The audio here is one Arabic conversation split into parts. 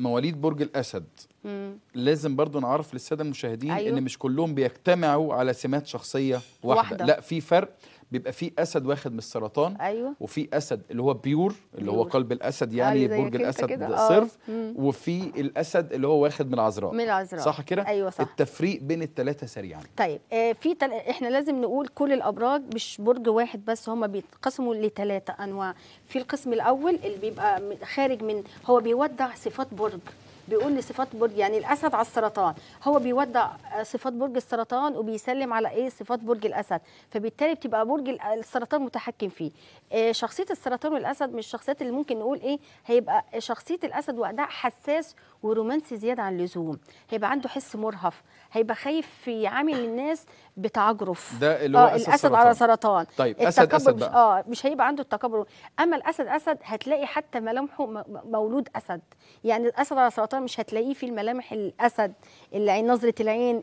مواليد برج الاسد مم. لازم برضو نعرف للساده المشاهدين أيوه. ان مش كلهم بيجتمعوا على سمات شخصيه واحده, واحدة. لا في فرق بيبقى في اسد واخد من السرطان ايوه وفي اسد اللي هو بيور اللي هو قلب الاسد يعني أيوة برج الاسد صرف آه. وفي الاسد اللي هو واخد من العذراء من العذراء صح كده ايوه صح التفريق بين الثلاثه سريعا طيب آه في تل... احنا لازم نقول كل الابراج مش برج واحد بس هم بيتقسموا لثلاثه انواع في القسم الاول اللي بيبقى خارج من هو بيودع صفات برج بيقول لي صفات برج يعني الاسد على السرطان هو بيودع آه، صفات برج السرطان وبيسلم على ايه صفات برج الاسد فبالتالي بتبقى برج آه، السرطان متحكم فيه آه، شخصيه السرطان والاسد مش الشخصيات اللي ممكن نقول ايه هيبقى شخصيه الاسد واداء حساس ورومانسي زياده عن اللزوم هيبقى عنده حس مرهف هيبقى خايف يعامل الناس بتعجرف ده اللي هو آه الاسد سرطان. على سرطان طيب اسد اسد مش بقى. اه مش هيبقى عنده التكبر اما الاسد اسد هتلاقي حتى ملامحه مولود اسد يعني الاسد على سرطان مش هتلاقيه في الملامح الاسد اللي يعني نظره العين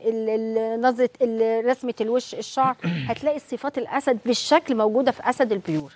نظره رسمه الوش الشعر هتلاقي الصفات الاسد بالشكل موجوده في اسد البيور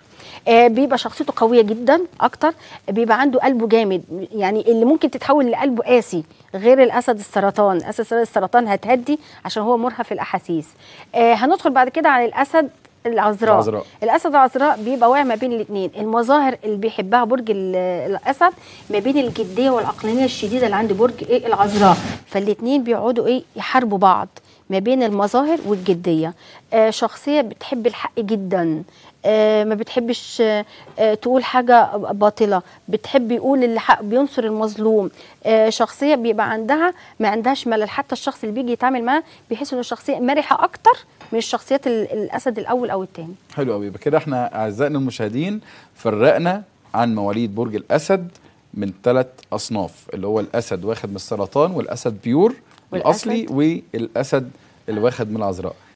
آه بيبقى شخصيته قويه جدا اكتر بيبقى عنده قلبه جامد يعني اللي ممكن تتحول لقلب القلب قاسي غير الاسد السرطان اسد السرطان هتهدي عشان هو مرهف الاحاسيس آه هندخل بعد كده عن الاسد العذراء العذراء الاسد العذراء بيبقى واقع ما بين الاثنين المظاهر اللي بيحبها برج الاسد ما بين الجديه والعقلانيه الشديده اللي عند برج ايه العذراء فالاثنين بيقعدوا ايه يحاربوا بعض ما بين المظاهر والجديه آه شخصيه بتحب الحق جدا آه ما بتحبش آه،, آه تقول حاجه باطله بتحب يقول اللي حق بينصر المظلوم آه شخصيه بيبقى عندها ما عندهاش ملل حتى الشخص اللي بيجي يتعامل معاها بيحس انه الشخصيه مرحه اكتر من الشخصيات الاسد الاول او الثاني حلو قوي يبقى كده احنا اعزائنا المشاهدين فرقنا عن مواليد برج الاسد من ثلاث اصناف اللي هو الاسد واخد من السرطان والاسد بيور والأسد الاصلي والاسد اللي واخد من العذراء